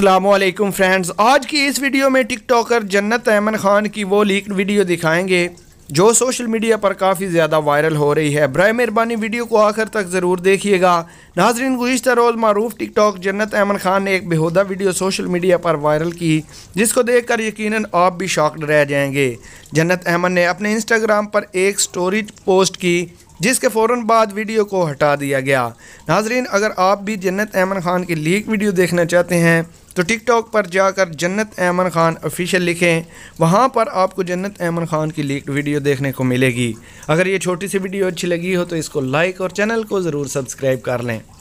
अल्लाम फ्रेंड्स आज की इस वीडियो में टिकटॉकर जन्नत अहमद ख़ान की वो लीक वीडियो दिखाएंगे जो सोशल मीडिया पर काफ़ी ज़्यादा वायरल हो रही है बर मेहरबानी वीडियो को आखिर तक ज़रूर देखिएगा नाजरीन गुज्तर रोज़ मरूफ टिकटॉक जन्नत अहमद ख़ान ने एक बेहदा वीडियो सोशल मीडिया पर वायरल की जिसको देख कर यकीन आप भी शॉक्ड रह जाएंगे जन्नत अहमद ने अपने इंस्टाग्राम पर एक स्टोरी पोस्ट की जिसके फ़ौर बाद वीडियो को हटा दिया गया नाजरीन अगर आप भी जन्नत अमन ख़ान की लीक वीडियो देखना चाहते हैं तो टिकटॉक पर जाकर जन्नत अमन ख़ान ऑफिशियल लिखें वहाँ पर आपको जन्नत अमन ख़ान की लीक वीडियो देखने को मिलेगी अगर ये छोटी सी वीडियो अच्छी लगी हो तो इसको लाइक और चैनल को ज़रूर सब्सक्राइब कर लें